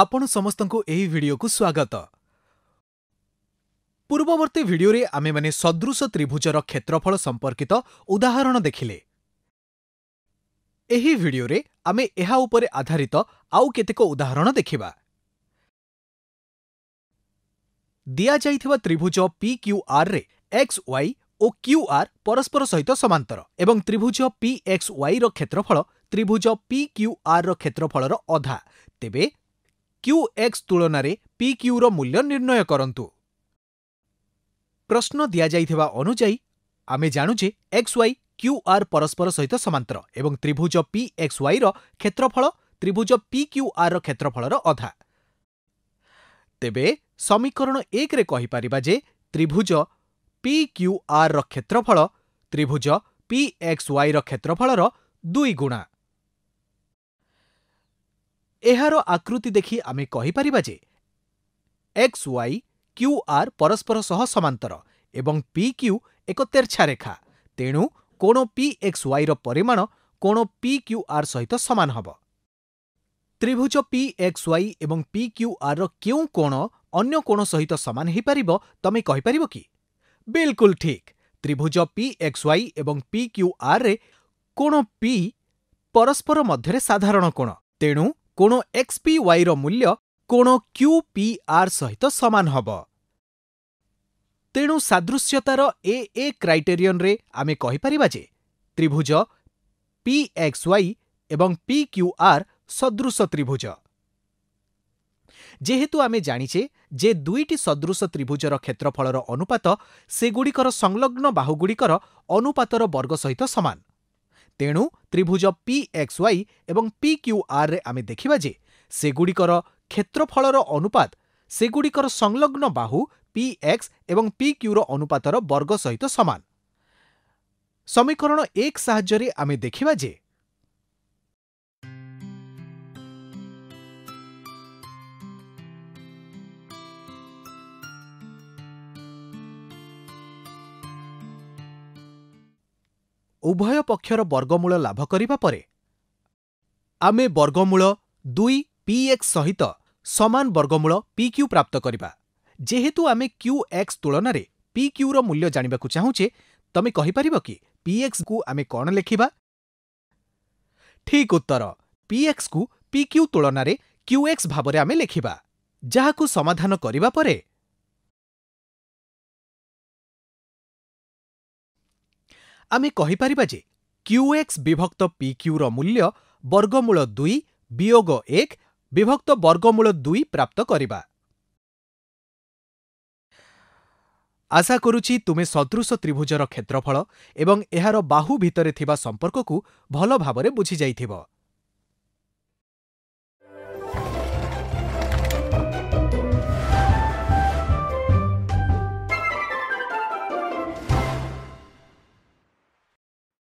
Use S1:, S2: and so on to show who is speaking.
S1: ଆପଣ ସମସ୍ତଙ୍କୁ ଏହି ଭିଡିଓକୁ ସ୍ୱାଗତ ପୂର୍ବବର୍ତ୍ତୀ ଭିଡିଓରେ ଆମେମାନେ ସଦୃଶ ତ୍ରିଭୁଜର କ୍ଷେତ୍ରଫଳ ସମ୍ପର୍କିତ ଉଦାହରଣ ଦେଖିଲେ ଏହି ଭିଡିଓରେ ଆମେ ଏହା ଉପରେ ଆଧାରିତ ଆଉ କେତେକ ଉଦାହରଣ ଦେଖିବା ଦିଆଯାଇଥିବା ତ୍ରିଭୁଜ ପିକ୍ୟୁଆର୍ରେ ଏକ୍ସ ୱାଇ ଓ କ୍ୟୁଆର୍ ପରସ୍ପର ସହିତ ସମାନ୍ତର ଏବଂ ତ୍ରିଭୁଜ ପିଏକ୍ସ ୱାଇର କ୍ଷେତ୍ରଫଳ ତ୍ରିଭୁଜ ପିକ୍ୟୁଆର୍ର କ୍ଷେତ୍ରଫଳର ଅଧା ତେବେ କ୍ୟୁ ଏକ୍ସ ତୁଳନାରେ ପି କ୍ୟୁର ମୂଲ୍ୟ ନିର୍ଣ୍ଣୟ କରନ୍ତୁ ପ୍ରଶ୍ନ ଦିଆଯାଇଥିବା ଅନୁଯାୟୀ ଆମେ ଜାଣୁ ଯେ ଏକ୍ସ ୱାଇ କ୍ୟୁ ଆର୍ ପରସ୍ପର ସହିତ ସମାନ୍ତର ଏବଂ ତ୍ରିଭୁଜ ପି ଏକ୍ସ ୱାଇର କ୍ଷେତ୍ରଫଳ ତ୍ରିଭୁଜ ପି କ୍ୟୁ ଆର୍ର କ୍ଷେତ୍ରଫଳର ଅଧା ତେବେ ସମୀକରଣ ଏକରେ କହିପାରିବା ଯେ ତ୍ରିଭୁଜ ପି କ୍ୟୁ ଆର୍ର କ୍ଷେତ୍ରଫଳ ତ୍ରିଭୁଜ ପି ଏକ୍ସ ୱାଇର କ୍ଷେତ୍ରଫଳର ଦୁଇ ଗୁଣା ଏହାର ଆକୃତି ଦେଖି ଆମେ କହିପାରିବା ଯେ ଏକ୍ସ ୱାଇ କ୍ୟୁ ଆର୍ ପରସ୍ପର ସହ ସମାନ୍ତର ଏବଂ ପି କ୍ୟୁ ଏକ ତେର୍ଛା ରେଖା ତେଣୁ କୋଣ ପି ଏକ୍ସ ୱାଇର ପରିମାଣ କୋଣ ପି କ୍ୟୁ ଆର୍ ସହିତ ସମାନ ହେବ ତ୍ରିଭୁଜ ପି ଏକ୍ସ ୱାଇ ଏବଂ ପି କ୍ୟୁ ଆର୍ର କେଉଁ କୋଣ ଅନ୍ୟ କୋଣ ସହିତ ସମାନ ହୋଇପାରିବ ତମେ କହିପାରିବ କି ବିଲକୁଲ ଠିକ୍ ତ୍ରିଭୁଜ ପି ଏକ୍ସ ୱାଇ ଏବଂ ପି କ୍ୟୁ ଆର୍ରେ କୋଣ ପି ପରସ୍ପର ମଧ୍ୟରେ ସାଧାରଣ କୋଣ ତେଣୁ କୋଣ ଏକ୍ସ,ପି,ୱାଇର ମୂଲ୍ୟ କୋଣ କ୍ୟୁ ପି ଆର୍ ସହିତ ସମାନ ହେବ ତେଣୁ ସାଦୃଶ୍ୟତାର ଏ ଏ କ୍ରାଇଟେରିଅନରେ ଆମେ କହିପାରିବା ଯେ ତ୍ରିଭୁଜ ପି ଏକ୍ସ ୱାଇ ଏବଂ ପି କ୍ୟୁ ଆର୍ ସଦୃଶ ତ୍ରିଭୁଜ ଯେହେତୁ ଆମେ ଜାଣିଛେ ଯେ ଦୁଇଟି ସଦୃଶ ତ୍ରିଭୁଜର କ୍ଷେତ୍ରଫଳର ଅନୁପାତ ସେଗୁଡ଼ିକର ସଂଲଗ୍ନ ବାହୁଗୁଡ଼ିକର ଅନୁପାତର ବର୍ଗ ସହିତ ସମାନ ତେଣୁ ত্রিভুজ ପି ଏକ୍ସ ୱାଇ ଏବଂ ପି କ୍ୟୁ ଆର୍ରେ ଆମେ ଦେଖିବା ଯେ ସେଗୁଡ଼ିକର କ୍ଷେତ୍ରଫଳର ଅନୁପାତ ସେଗୁଡ଼ିକର ସଂଲଗ୍ନ ବାହୁ ପି ଏକ୍ସ ଏବଂ ପି କ୍ୟୁର ଅନୁପାତର ବର୍ଗ ସହିତ ସମାନ ସମୀକରଣ ଏକ ସାହାଯ୍ୟରେ ଆମେ ଦେଖିବା ଯେ ଉଭୟ ପକ୍ଷର ବର୍ଗମୂଳ ଲାଭ କରିବା ପରେ ଆମେ ବର୍ଗମୂଳ ଦୁଇ ପିଏକ୍ସ ସହିତ ସମାନ ବର୍ଗମୂଳ ପିକ୍ୟୁ ପ୍ରାପ୍ତ କରିବା ଯେହେତୁ ଆମେ କ୍ୟୁ ଏକ୍ସ ତୁଳନାରେ ପିକ୍ୟୁର ମୂଲ୍ୟ ଜାଣିବାକୁ ଚାହୁଁଛେ ତମେ କହିପାରିବ କି ପିଏକ୍ସକୁ ଆମେ କ'ଣ ଲେଖିବା ଠିକ୍ ଉତ୍ତର ପିଏକ୍ସକୁ ପିକ୍ୟୁ ତୁଳନାରେ କ୍ୟୁଏକ୍ସ ଭାବରେ ଆମେ ଲେଖିବା ଯାହାକୁ ସମାଧାନ କରିବା ପରେ ଆମେ କହିପାରିବା ଯେ କ୍ୟୁ ଏକ୍ସ ବିଭକ୍ତ ପି କ୍ୟୁର ମୂଲ୍ୟ ବର୍ଗମୂଳ ଦୁଇ ବିୟୋଗ ଏକ ବିଭକ୍ତ ବର୍ଗମୂଳ ଦୁଇ ପ୍ରାପ୍ତ କରିବା ଆଶା କରୁଛି ତୁମେ ସଦୃଶ ତ୍ରିଭୁଜର କ୍ଷେତ୍ରଫଳ ଏବଂ ଏହାର ବାହୁ ଭିତରେ ଥିବା ସମ୍ପର୍କକୁ ଭଲ ଭାବରେ ବୁଝିଯାଇଥିବ